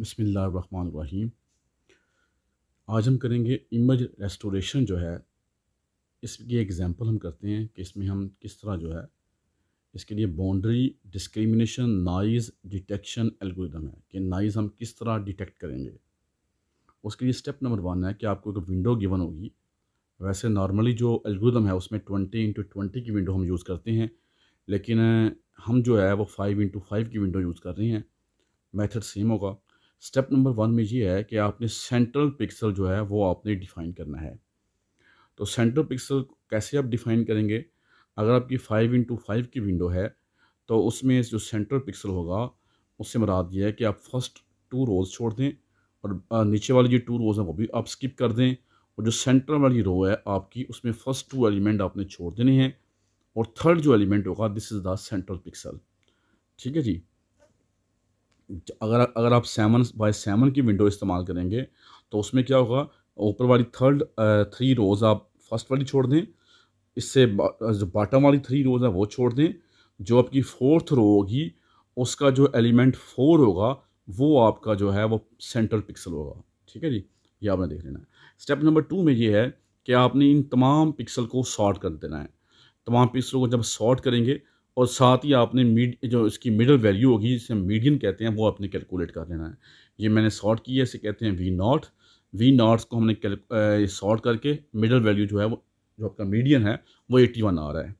बसमीम आज हम करेंगे इमेज रेस्टोरेशन जो है इसकी एग्ज़ाम्पल हम करते हैं कि इसमें हम किस तरह जो है इसके लिए boundary discrimination noise detection algorithm है कि नाइज़ हम किस तरह डिटेक्ट करेंगे उसके लिए स्टेप नंबर वन है कि आपको एक विंडो गिवन होगी वैसे नॉर्मली जो एल्गोरिथम है उसमें ट्वेंटी इंटू ट्वेंटी की विंडो हम यूज़ करते हैं लेकिन हम जो है वो फाइव इंटू फाइव की विंडो यूज़ कर रहे हैं मेथड सेम होगा स्टेप नंबर वन में ये है कि आपने सेंट्रल पिक्सल जो है वो आपने डिफ़ाइन करना है तो सेंट्रल पिक्सल कैसे आप डिफ़ाइन करेंगे अगर आपकी फ़ाइव इंटू फाइव की विंडो है तो उसमें जो सेंट्रल पिक्सल होगा उससे मराद ये है कि आप फर्स्ट टू रोज़ छोड़ दें और नीचे वाली जो टू रोज़ हैं वो भी आप स्किप कर दें और जो सेंट्रल वाली रो है आपकी उसमें फ़र्स्ट टू एलिमेंट आपने छोड़ देने हैं और थर्ड जो एलिमेंट होगा this is the central pixel ठीक है जी अगर अगर आप सेवन बाय सेवन की विंडो इस्तेमाल करेंगे तो उसमें क्या होगा ऊपर वाली थर्ड थ्री रोज़ आप फर्स्ट वाली छोड़ दें इससे जो बॉटम वाली थ्री रोज़ है वो छोड़ दें जो आपकी फोर्थ रो होगी उसका जो एलिमेंट फोर होगा वो आपका जो है वो सेंट्रल पिक्सल होगा ठीक है जी ये आपने देख लेना है स्टेप नंबर टू में ये है कि आपने इन तमाम पिक्सल को सॉर्ट कर देना है तमाम पिक्सल को जब सॉर्ट करेंगे और साथ ही आपने मीड जो इसकी मिडल वैल्यू होगी जिसे हम मीडियन कहते हैं वो आपने कैलकुलेट कर लेना है ये मैंने सॉर्ट की है इसे कहते हैं वी नॉट वी नॉट्स को हमने सॉर्ट करके मिडल वैल्यू जो है वो जो आपका मीडियन है वो एट्टी वन आ रहा है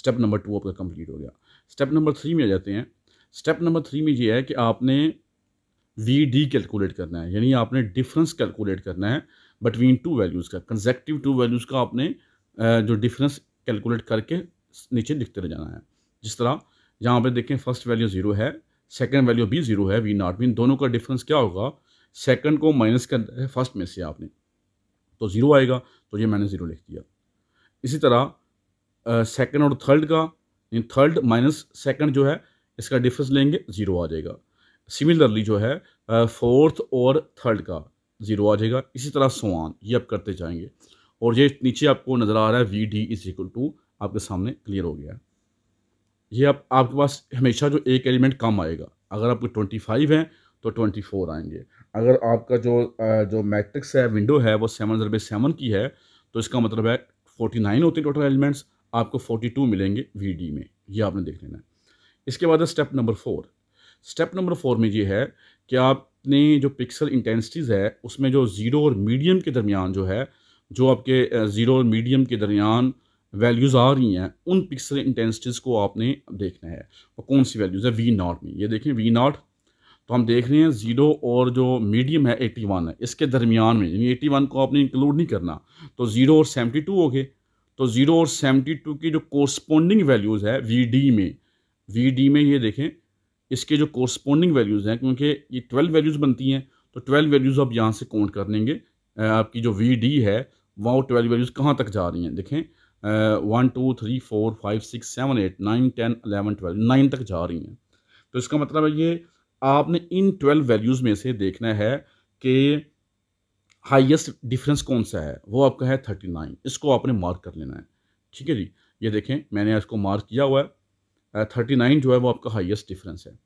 स्टेप नंबर टू आपका कम्प्लीट हो गया स्टेप नंबर थ्री में आ जाते हैं स्टेप नंबर थ्री में ये है कि आपने वी डी कैलकुलेट करना है यानी आपने डिफरेंस कैलकुलेट करना है बिटवीन टू वैल्यूज़ का कंजेक्टिव टू वैल्यूज़ का आपने जो डिफरेंस कैलकुलेट करके नीचे लिखते रह जाना है जिस तरह यहाँ पर देखें फर्स्ट वैल्यू ज़ीरो है सेकेंड वैल्यू भी ज़ीरो है वी नॉट इन दोनों का डिफरेंस क्या होगा सेकंड को माइनस कर है फर्स्ट में से आपने तो ज़ीरो आएगा तो ये मैंने ज़ीरो लिख दिया इसी तरह सेकेंड और थर्ड का थर्ड माइनस सेकेंड जो है इसका डिफरेंस लेंगे ज़ीरो आ जाएगा सिमिलरली जो है फोर्थ और थर्ड का ज़ीरो आ जाएगा इसी तरह सोआन ये आप करते जाएंगे और ये नीचे आपको नज़र आ रहा है V D is equal to आपके सामने क्लियर हो गया है ये आप आपके पास हमेशा जो एक एलिमेंट कम आएगा अगर आपके ट्वेंटी फाइव हैं तो ट्वेंटी फोर आएंगे अगर आपका जो जो मैट्रिक्स है विंडो है वो सेवन जरबे सेवन की है तो इसका मतलब है फोर्टी नाइन होते हैं टोटल एलिमेंट्स आपको फोर्टी टू मिलेंगे वी डी में ये आपने देख लेना है इसके बाद है step number four step number four में ये है कि आपने जो पिक्सल इंटेंसिटीज़ है उसमें जो ज़ीरो और मीडियम के दरमियान जो है जो आपके ज़ीरो और मीडियम के दरमियान वैल्यूज़ आ रही हैं उन पिक्सल इंटेंसिटीज़ को आपने देखना है और कौन सी वैल्यूज़ है वी नॉट में ये देखें वी नॉट तो हम देख रहे हैं ज़ीरो और जो मीडियम है एट्टी वन है इसके दरमियान में यानी एट्टी वन को आपने इंक्लूड नहीं करना तो ज़ीरो और सेवेंटी टू हो गए तो ज़ीरो और सेवेंटी टू की जो कोरस्पोंडिंग वैल्यूज़ है वी डी में वी डी में ये देखें इसके जो कोरस्पोंडिंग वैल्यूज़ हैं क्योंकि ये ट्वेल्व वैल्यूज़ बनती हैं तो ट्वेल्व वैल्यूज़ आप यहाँ से काउंट कर लेंगे आपकी जो वी डी है वहाँ ट्वेल्व वैल्यूज़ कहाँ तक जा रही हैं देखें one two three four five six seven eight nine ten eleven twelve nine तक जा रही हैं तो इसका मतलब है ये आपने इन ट्वेल्व वैल्यूज़ में से देखना है कि हाईएस्ट डिफरेंस कौन सा है वो आपका है थर्टी नाइन इसको आपने मार्क कर लेना है ठीक है जी ये देखें मैंने इसको मार्क किया हुआ है थर्टी uh, नाइन जो है वो आपका हाईएस्ट डिफरेंस है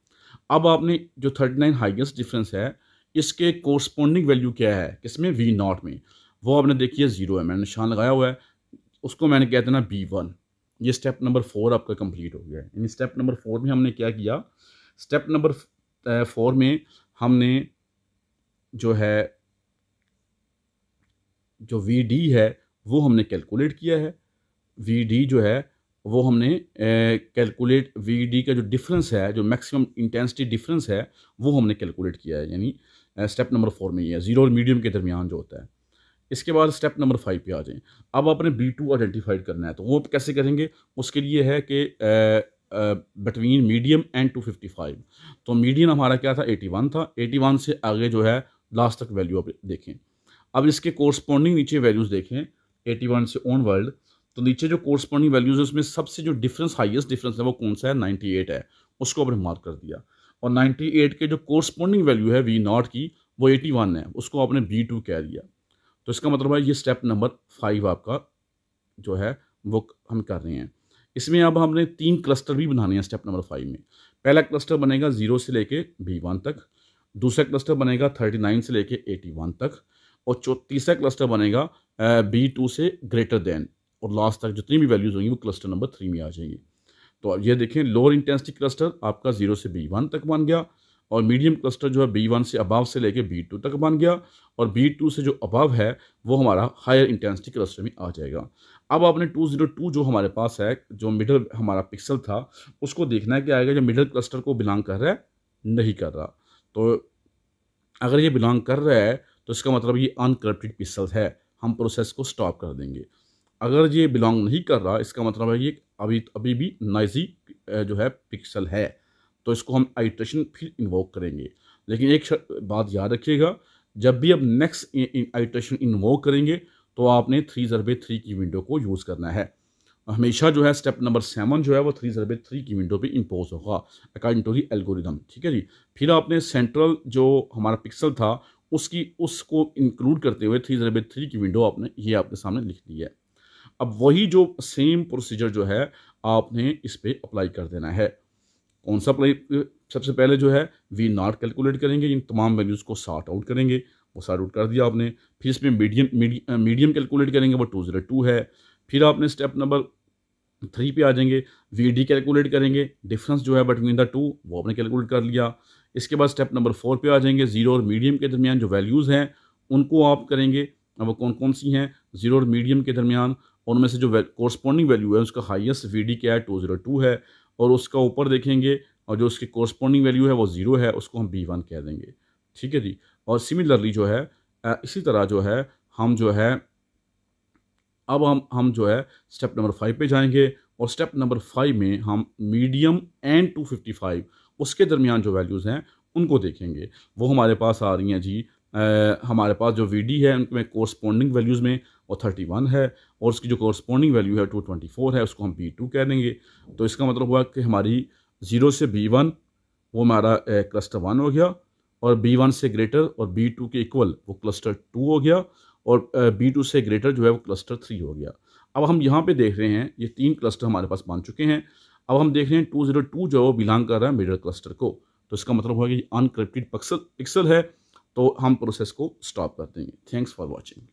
अब आपने जो थर्टी नाइन हाइएस्ट डिफरेंस है इसके कोरस्पोंडिंग वैल्यू क्या है किसमें वी नॉट में वो आपने देखिए ज़ीरो है मैंने निशान लगाया हुआ है उसको मैंने कह देना बी वन ये स्टेप नंबर फोर आपका कंप्लीट हो गया है यानी स्टेप नंबर फोर में हमने क्या किया स्टेप नंबर फोर में हमने जो है जो वी डी है वो हमने कैलकुलेट किया है वी डी जो है वो हमने कैलकुलेट वी डी का जो डिफरेंस है जो मैक्सिमम इंटेंसिटी डिफरेंस है वो हमने कैलकुलेट किया है यानी स्टेप नंबर फोर में ही है ज़ीरो और मीडियम के दरमियान जो होता है इसके बाद स्टेप नंबर फाइव पे आ जाएं अब आपने बी टू आइडेंटिफाइड करना है तो वो कैसे करेंगे उसके लिए है कि between medium and two fifty five तो मीडियम हमारा क्या था एटी वन था एटी वन से आगे जो है लास्ट तक वैल्यू आप देखें अब इसके कोरस्पॉन्डिंग नीचे वैल्यूज़ देखें एटी वन से ओन वर्ल्ड तो नीचे जो कोरस्पॉन्डिंग वैल्यूज़ है उसमें सबसे जो डिफरेंस हाइएस्ट डिफरेंस है वो कौन सा है नाइन्टी एट है उसको आपने मार्क कर दिया और नाइन्टी एट के जो कोरस्पॉन्डिंग वैल्यू है वी नॉट की वो एटी वन है उसको आपने बी टू कह दिया तो इसका मतलब है ये स्टेप नंबर फाइव आपका जो है वो हम कर रहे हैं इसमें अब हमने तीन क्लस्टर भी बनाने हैं स्टेप नंबर फाइव में पहला क्लस्टर बनेगा ज़ीरो से लेके बी वन तक दूसरा क्लस्टर बनेगा थर्टी नाइन से लेके एटी वन तक और चौ तीसरा क्लस्टर बनेगा बी टू से ग्रेटर देन और लास्ट तक जितनी भी वैल्यूज़ होंगी वो क्लस्टर नंबर थ्री में आ जाएंगी तो अब ये देखें लोअर इंटेंसिटी क्लस्टर आपका जीरो से बी वन तक बन गया और मीडियम क्लस्टर जो है बी वन से अबाव से लेके बी टू तक बन गया और बी टू से जो अबव है वो हमारा हायर इंटेंसिटी क्लस्टर में आ जाएगा अब आपने टू ज़ीरो टू जो हमारे पास है जो मिडल हमारा पिक्सल था उसको देखना है कि आएगा जो मिडल क्लस्टर को बिलोंग कर रहा है नहीं कर रहा तो अगर ये बिलोंग कर रहा है तो इसका मतलब ये अनकरप्टेड पिक्सल है हम प्रोसेस को स्टॉप कर देंगे अगर ये बिलोंग नहीं कर रहा इसका मतलब है ये अभी अभी भी नाइजी जो है पिक्सल है तो इसको हम आइट्रेशन फिर इन्वोक करेंगे लेकिन एक बात याद रखिएगा जब भी आप नेक्स्ट आइट्रेशन इन्वोक करेंगे तो आपने थ्री ज़रबे थ्री की विंडो को यूज़ करना है हमेशा जो है स्टेप नंबर सेवन जो है वो थ्री जरबे थ्री की विंडो पे इम्पोज होगा अकॉर्डिंग टू दी एल्गोरिदम ठीक है जी फिर आपने सेंट्रल जो हमारा पिक्सल था उसकी उसको इंक्लूड करते हुए थ्री जरबे थ्री की विंडो आपने ये आपके सामने लिख दी है अब वही जो सेम प्रोसीजर जो है आपने इस पर अप्लाई कर देना है कौन सा प्ले सबसे पहले जो है वी नॉट कैलकुलेट करेंगे इन तमाम वैल्यूज़ को सार्ट आउट करेंगे वो सार्ट आउट कर दिया आपने फिर इसमें मीडियम मीडियम कैलकुलेट करेंगे वो टू ज़ीरो टू है फिर आपने स्टेप नंबर थ्री पे आ जाएंगे वी डी कैलकुलेट करेंगे डिफरेंस जो है बिटवीन द टू वो आपने कैलकुलेट कर लिया इसके बाद स्टेप नंबर फोर पे आ जाएंगे ज़ीरो और मीडियम के दरमियान जो वैल्यूज़ हैं उनको आप करेंगे वो कौन कौन सी हैं ज़ीरो और मीडियम के दरमियान उनमें से जो कॉरस्पॉन्डिंग वैल्यू है उसका हाइएस्ट वी डी क्या है टू ज़ीरो टू है और उसका ऊपर देखेंगे और जो उसकी कॉरस्पॉन्डिंग वैल्यू है वो ज़ीरो है उसको हम बी वन कह देंगे ठीक है जी और सिमिलरली जो है इसी तरह जो है हम जो है अब हम हम जो है स्टेप नंबर फाइव पे जाएंगे और स्टेप नंबर फाइव में हम medium and two fifty five उसके दरमियान जो वैल्यूज़ हैं उनको देखेंगे वो हमारे पास आ रही हैं जी आ, हमारे पास जो वी डी है उनमें कॉरस्पॉन्डिंग वैल्यूज़ में वो वन है और उसकी जो कॉरस्पॉन्डिंग वैल्यू है टू ट्वेंटी फोर है उसको हम बी टू कह देंगे तो इसका मतलब हुआ कि हमारी ज़ीरो से बी वन वो हमारा क्लस्टर वन हो गया और बी वन से ग्रेटर और बी टू के इक्वल वो क्लस्टर टू हो गया और बी टू से ग्रेटर जो है वो क्लस्टर थ्री हो गया अब हम यहाँ पर देख रहे हैं ये तीन क्लस्टर हमारे पास बन चुके हैं अब हम देख रहे हैं टू जीरो टू जो है वो बिलोंग कर रहा है मिडल क्लस्टर को तो इसका मतलब हुआ कि अनकरेक्टेड पिक्सल पिक्सल है तो हम प्रोसेस को स्टॉप कर देंगे थैंक्स फॉर वॉचिंग